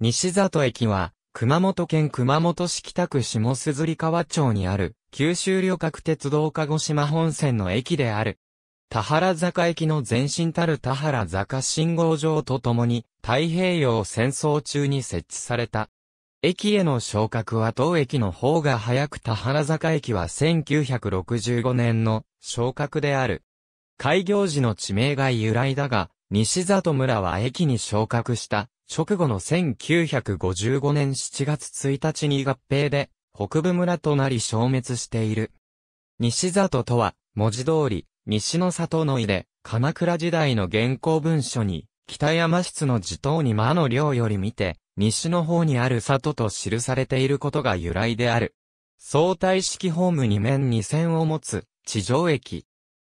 西里駅は、熊本県熊本市北区下硯川町にある、九州旅客鉄道鹿児島本線の駅である。田原坂駅の前身たる田原坂信号場とともに、太平洋戦争中に設置された。駅への昇格は当駅の方が早く田原坂駅は1965年の昇格である。開業時の地名が由来だが、西里村は駅に昇格した直後の1955年7月1日に合併で、北部村となり消滅している。西里とは、文字通り、西の里の井で、鎌倉時代の原稿文書に、北山室の地頭に間の領より見て、西の方にある里と記されていることが由来である。相対式ホームに面に線を持つ、地上駅。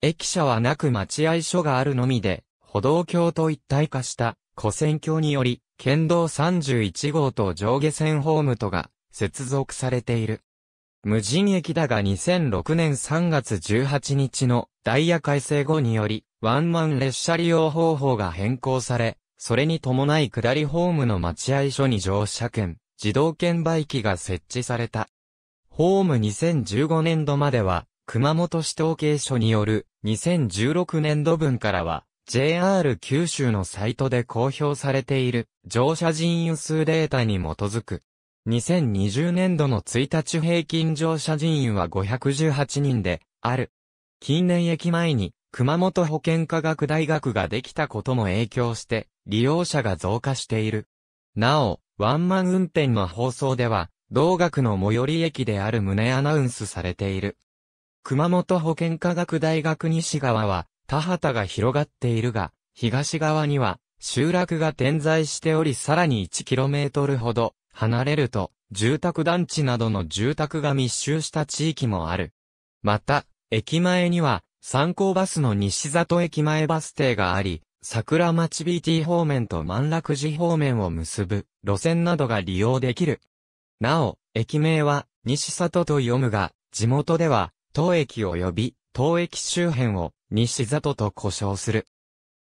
駅舎はなく待合所があるのみで、歩道橋と一体化した古戦橋により、県道31号と上下線ホームとが接続されている。無人駅だが2006年3月18日のダイヤ改正後により、ワンマン列車利用方法が変更され、それに伴い下りホームの待合所に乗車券、自動券売機が設置された。ホーム2015年度までは、熊本市統計所による2016年度分からは、JR 九州のサイトで公表されている乗車人員数データに基づく。2020年度の1日平均乗車人員は518人である。近年駅前に熊本保健科学大学ができたことも影響して利用者が増加している。なお、ワンマン運転の放送では、同学の最寄り駅である旨アナウンスされている。熊本保健科学大学西側は、田畑が広がっているが、東側には集落が点在しておりさらに 1km ほど離れると住宅団地などの住宅が密集した地域もある。また、駅前には参考バスの西里駅前バス停があり、桜町 BT 方面と万楽寺方面を結ぶ路線などが利用できる。なお、駅名は西里と読むが、地元では、当駅及び当駅周辺を西里と呼称する。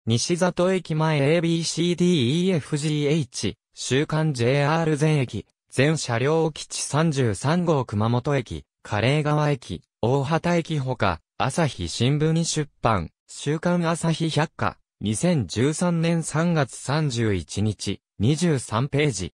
西里駅前 ABCDEFGH、週刊 JR 全駅、全車両基地33号熊本駅、カレー川駅、大畑駅ほか、朝日新聞に出版、週刊朝日百科、2013年3月31日、23ページ。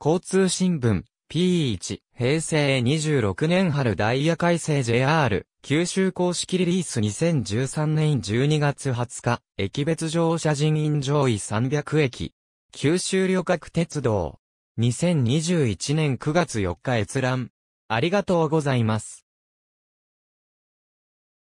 交通新聞、P1、平成26年春ダイヤ改正 JR、九州公式リリース2013年12月20日、駅別乗車人員上位300駅、九州旅客鉄道、2021年9月4日閲覧。ありがとうございます。